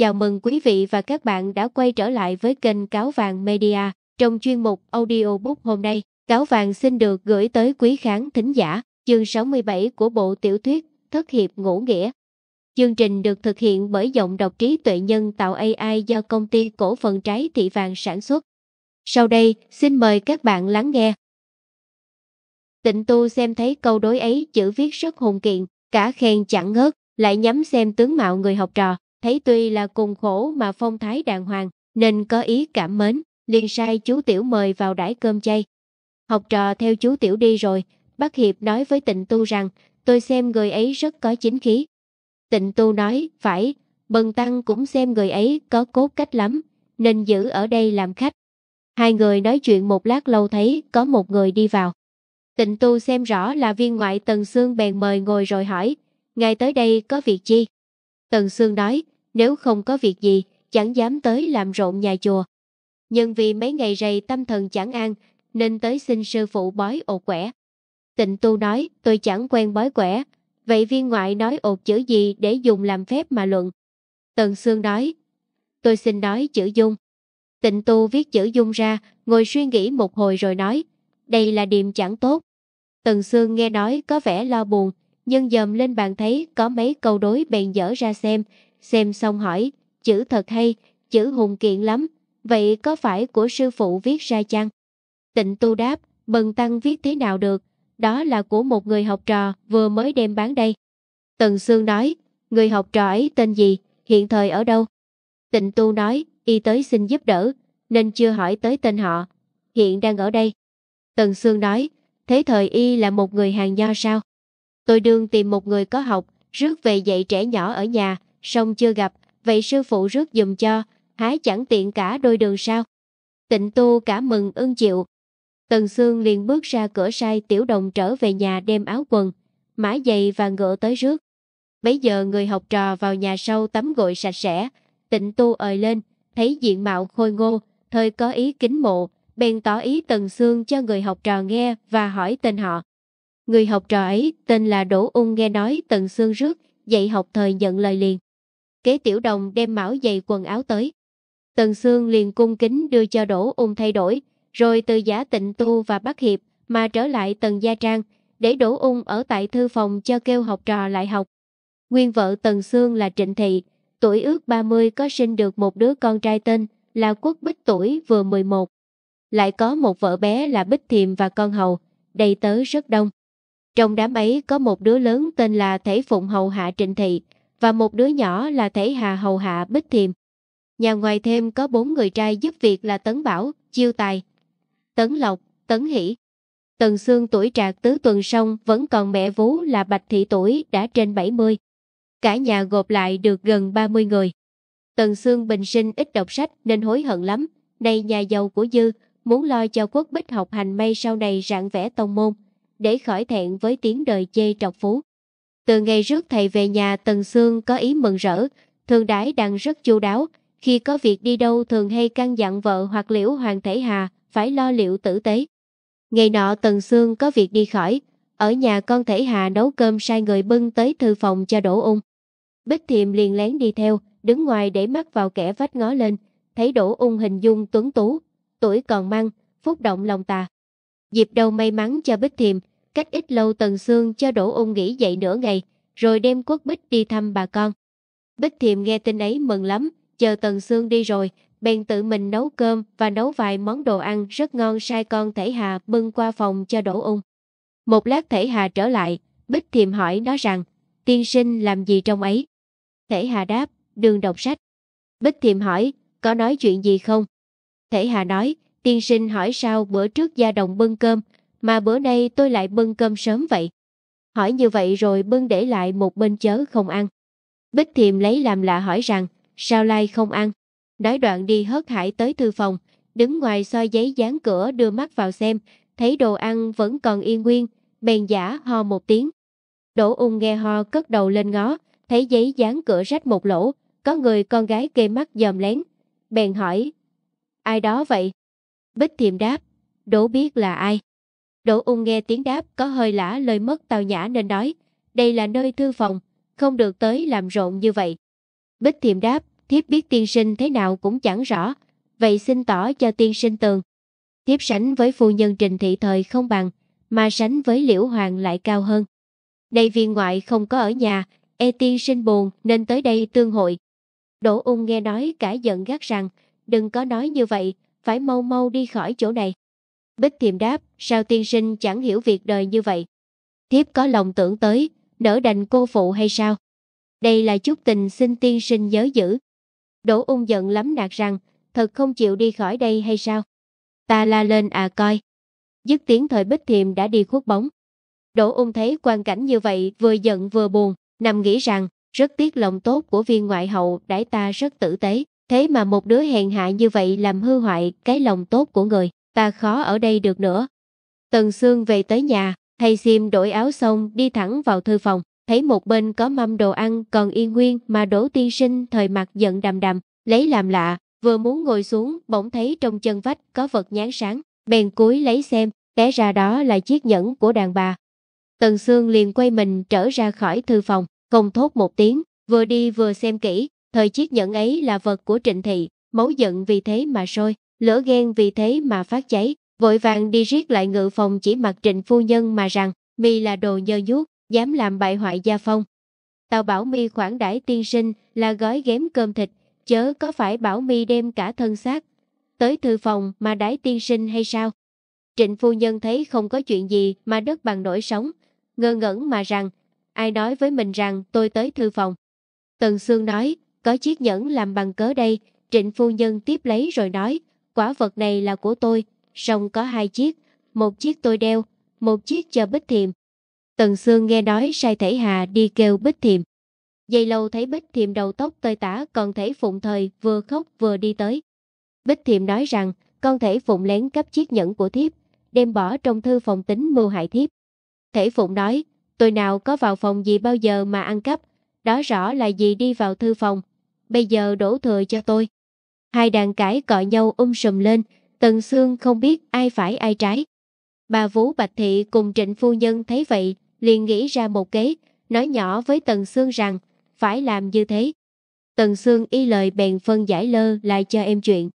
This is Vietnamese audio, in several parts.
Chào mừng quý vị và các bạn đã quay trở lại với kênh Cáo Vàng Media. Trong chuyên mục audiobook hôm nay, Cáo Vàng xin được gửi tới quý khán thính giả chương 67 của bộ tiểu thuyết Thất Hiệp Ngũ Nghĩa. Chương trình được thực hiện bởi giọng đọc trí tuệ nhân tạo AI do công ty cổ phần trái thị vàng sản xuất. Sau đây, xin mời các bạn lắng nghe. Tịnh tu xem thấy câu đối ấy chữ viết rất hùng kiện, cả khen chẳng ngớt, lại nhắm xem tướng mạo người học trò, thấy tuy là cùng khổ mà phong thái đàng hoàng, nên có ý cảm mến, liền sai chú Tiểu mời vào đãi cơm chay. Học trò theo chú Tiểu đi rồi, bác Hiệp nói với tịnh tu rằng, tôi xem người ấy rất có chính khí. Tịnh tu nói, phải, bần tăng cũng xem người ấy có cốt cách lắm, nên giữ ở đây làm khách. Hai người nói chuyện một lát lâu thấy có một người đi vào. Tịnh tu xem rõ là viên ngoại Tần Sương bèn mời ngồi rồi hỏi, ngài tới đây có việc chi? Tần Sương nói, nếu không có việc gì, chẳng dám tới làm rộn nhà chùa. Nhưng vì mấy ngày rày tâm thần chẳng an, nên tới xin sư phụ bói ổ quẻ. Tịnh tu nói, tôi chẳng quen bói quẻ, vậy viên ngoại nói ột chữ gì để dùng làm phép mà luận. Tần Sương nói, tôi xin nói chữ dung. Tịnh tu viết chữ dung ra, ngồi suy nghĩ một hồi rồi nói, đây là điềm chẳng tốt. Tần Sương nghe nói có vẻ lo buồn, nhưng dầm lên bàn thấy có mấy câu đối bèn dở ra xem, xem xong hỏi, chữ thật hay, chữ hùng kiện lắm, vậy có phải của sư phụ viết ra chăng? Tịnh tu đáp, bần tăng viết thế nào được, đó là của một người học trò vừa mới đem bán đây. Tần Sương nói, người học trò ấy tên gì, hiện thời ở đâu? Tịnh tu nói, y tới xin giúp đỡ, nên chưa hỏi tới tên họ, hiện đang ở đây. Tần Sương nói, thế thời y là một người hàng nho sao? Tôi đương tìm một người có học, rước về dạy trẻ nhỏ ở nhà, song chưa gặp, vậy sư phụ rước dùm cho, hái chẳng tiện cả đôi đường sao. Tịnh tu cả mừng ưng chịu. Tần Sương liền bước ra cửa sai tiểu đồng trở về nhà đem áo quần, mã giày và ngựa tới rước. Bấy giờ người học trò vào nhà sau tắm gội sạch sẽ, tịnh tu ời lên, thấy diện mạo khôi ngô, thời có ý kính mộ, bèn tỏ ý Tần Sương cho người học trò nghe và hỏi tên họ. Người học trò ấy tên là Đỗ Ung nghe nói Tần Sương rước, dạy học thời nhận lời liền. Kế tiểu đồng đem mão giày quần áo tới. Tần Sương liền cung kính đưa cho Đỗ Ung thay đổi, rồi từ giả tịnh tu và bắt hiệp mà trở lại Tần Gia Trang, để Đỗ Ung ở tại thư phòng cho kêu học trò lại học. Nguyên vợ Tần Sương là Trịnh Thị, tuổi ước 30 có sinh được một đứa con trai tên là Quốc Bích tuổi vừa 11. Lại có một vợ bé là Bích Thiềm và con hầu, đầy tớ rất đông. Trong đám ấy có một đứa lớn tên là Thể Phụng Hầu Hạ Trịnh Thị, và một đứa nhỏ là Thể Hà hầu hạ Bích Thiềm. Nhà ngoài thêm có bốn người trai giúp việc là Tấn Bảo, Chiêu Tài, Tấn Lộc, Tấn Hỷ. Tần Sương tuổi trạc tứ tuần xong vẫn còn mẹ vú là Bạch Thị tuổi đã trên 70. Cả nhà gộp lại được gần 30 người. Tần Sương bình sinh ít đọc sách nên hối hận lắm. Nay nhà giàu của Dư muốn lo cho quốc bích học hành may sau này rạng vẽ tông môn để khỏi thẹn với tiếng đời chê trọc phú. Từ ngày rước thầy về nhà Tần Sương có ý mừng rỡ, thường đãi đặng rất chu đáo, khi có việc đi đâu thường hay căn dặn vợ hoặc liễu hoàng thể hà, phải lo liệu tử tế. Ngày nọ Tần Sương có việc đi khỏi, ở nhà con thể hà nấu cơm sai người bưng tới thư phòng cho Đỗ Ung. Bích Thiệm liền lén đi theo, đứng ngoài để mắt vào kẻ vách ngó lên, thấy Đỗ Ung hình dung tuấn tú, tuổi còn măng, phúc động lòng tà. Dịp đầu may mắn cho Bích Thiệm, Cách ít lâu Tần xương cho đổ Ung nghỉ dậy nửa ngày, rồi đem Quốc Bích đi thăm bà con. Bích Thiềm nghe tin ấy mừng lắm, chờ Tần xương đi rồi, bèn tự mình nấu cơm và nấu vài món đồ ăn rất ngon sai con Thể Hà bưng qua phòng cho đổ Ung. Một lát Thể Hà trở lại, Bích Thiềm hỏi nó rằng, tiên sinh làm gì trong ấy? Thể Hà đáp, đường đọc sách. Bích Thiềm hỏi, có nói chuyện gì không? Thể Hà nói, tiên sinh hỏi sao bữa trước gia đồng bưng cơm, mà bữa nay tôi lại bưng cơm sớm vậy. Hỏi như vậy rồi bưng để lại một bên chớ không ăn. Bích Thiềm lấy làm lạ hỏi rằng, sao lai không ăn? Nói đoạn đi hớt hải tới thư phòng, đứng ngoài soi giấy dán cửa đưa mắt vào xem, thấy đồ ăn vẫn còn yên nguyên, bèn giả ho một tiếng. Đỗ ung nghe ho cất đầu lên ngó, thấy giấy dán cửa rách một lỗ, có người con gái kê mắt dòm lén. Bèn hỏi, ai đó vậy? Bích Thiềm đáp, đố biết là ai. Đỗ Ung nghe tiếng đáp có hơi lả lời mất tào nhã nên nói, đây là nơi thư phòng, không được tới làm rộn như vậy. Bích Thiệm đáp, thiếp biết tiên sinh thế nào cũng chẳng rõ, vậy xin tỏ cho tiên sinh tường. Thiếp sánh với phu nhân trình thị thời không bằng, mà sánh với liễu hoàng lại cao hơn. Đây viên ngoại không có ở nhà, e tiên sinh buồn nên tới đây tương hội. Đỗ Ung nghe nói cả giận gắt rằng, đừng có nói như vậy, phải mau mau đi khỏi chỗ này. Bích Thiềm đáp, sao tiên sinh chẳng hiểu việc đời như vậy? Thiếp có lòng tưởng tới, nỡ đành cô phụ hay sao? Đây là chút tình xin tiên sinh nhớ giữ. Đỗ ung giận lắm nạt rằng, thật không chịu đi khỏi đây hay sao? Ta la lên à coi. Dứt tiếng thời Bích Thiềm đã đi khuất bóng. Đỗ ung thấy quan cảnh như vậy vừa giận vừa buồn, nằm nghĩ rằng, rất tiếc lòng tốt của viên ngoại hậu đãi ta rất tử tế. Thế mà một đứa hèn hạ như vậy làm hư hoại cái lòng tốt của người ta khó ở đây được nữa. Tần Sương về tới nhà, thay sim đổi áo xong đi thẳng vào thư phòng, thấy một bên có mâm đồ ăn còn y nguyên mà Đỗ Tiên Sinh thời mặt giận đầm đầm, lấy làm lạ, vừa muốn ngồi xuống bỗng thấy trong chân vách có vật nhán sáng, bèn cúi lấy xem, té ra đó là chiếc nhẫn của đàn bà. Tần Sương liền quay mình trở ra khỏi thư phòng, không thốt một tiếng, vừa đi vừa xem kỹ, thời chiếc nhẫn ấy là vật của trịnh thị, máu giận vì thế mà sôi, lửa ghen vì thế mà phát cháy, vội vàng đi riết lại ngự phòng chỉ mặt trịnh phu nhân mà rằng, mi là đồ nhơ nhuốc, dám làm bại hoại gia phong. Tào bảo mi khoản đãi tiên sinh là gói ghém cơm thịt, chớ có phải bảo mi đem cả thân xác tới thư phòng mà đãi tiên sinh hay sao? Trịnh phu nhân thấy không có chuyện gì mà đất bằng nổi sóng, ngơ ngẩn mà rằng, ai nói với mình rằng tôi tới thư phòng. Tần Sương nói, có chiếc nhẫn làm bằng cớ đây, trịnh phu nhân tiếp lấy rồi nói, Quả vật này là của tôi, song có hai chiếc, một chiếc tôi đeo, một chiếc cho Bích Thiềm. Tần Sương nghe nói sai thể hà đi kêu Bích Thiềm. Dây lâu thấy Bích Thiềm đầu tóc tơi tả còn thể phụng thời vừa khóc vừa đi tới. Bích Thiềm nói rằng con thể phụng lén cắp chiếc nhẫn của thiếp, đem bỏ trong thư phòng tính mưu hại thiếp. Thể phụng nói, tôi nào có vào phòng gì bao giờ mà ăn cắp, đó rõ là gì đi vào thư phòng, bây giờ đổ thừa cho tôi. Hai đàn cãi cọ nhau um sùm lên, Tần xương không biết ai phải ai trái. Bà Vũ Bạch Thị cùng Trịnh Phu Nhân thấy vậy, liền nghĩ ra một kế, nói nhỏ với Tần xương rằng, phải làm như thế. Tần xương y lời bèn phân giải lơ lại cho em chuyện.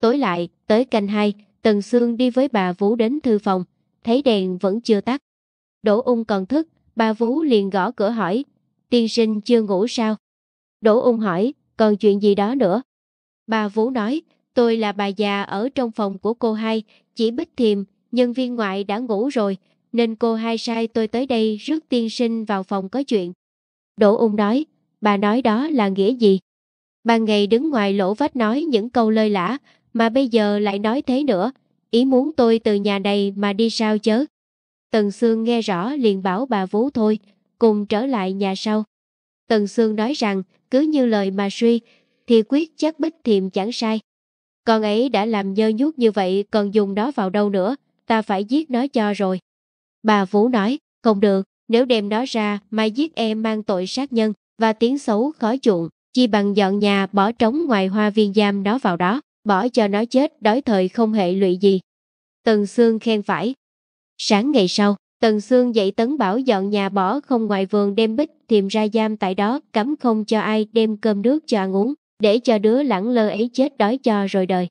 Tối lại, tới canh hai, Tần xương đi với bà Vũ đến thư phòng, thấy đèn vẫn chưa tắt. Đỗ Ung còn thức, bà Vũ liền gõ cửa hỏi, tiên sinh chưa ngủ sao? Đỗ Ung hỏi, còn chuyện gì đó nữa? Bà Vũ nói, tôi là bà già ở trong phòng của cô hai, chỉ Bích Thiềm, nhân viên ngoại đã ngủ rồi, nên cô hai sai tôi tới đây rước tiên sinh vào phòng có chuyện. Đỗ Ung nói, bà nói đó là nghĩa gì? bà ngày đứng ngoài lỗ vách nói những câu lơi lã, mà bây giờ lại nói thế nữa, ý muốn tôi từ nhà này mà đi sao chớ. Tần Sương nghe rõ liền bảo bà Vũ thôi, cùng trở lại nhà sau. Tần Sương nói rằng, cứ như lời mà suy, thì quyết chắc bích thiềm chẳng sai. Con ấy đã làm nhơ nhút như vậy còn dùng nó vào đâu nữa, ta phải giết nó cho rồi. Bà Vũ nói, không được, nếu đem nó ra mai giết em mang tội sát nhân và tiếng xấu khó chuộng, chi bằng dọn nhà bỏ trống ngoài hoa viên giam nó vào đó, bỏ cho nó chết đói thời không hệ lụy gì. Tần Sương khen phải. Sáng ngày sau, Tần Sương dạy Tấn Bảo dọn nhà bỏ không ngoài vườn đem bích tìm ra giam tại đó cấm không cho ai đem cơm nước cho ăn uống để cho đứa lẳng lơ ấy chết đói cho rồi đời.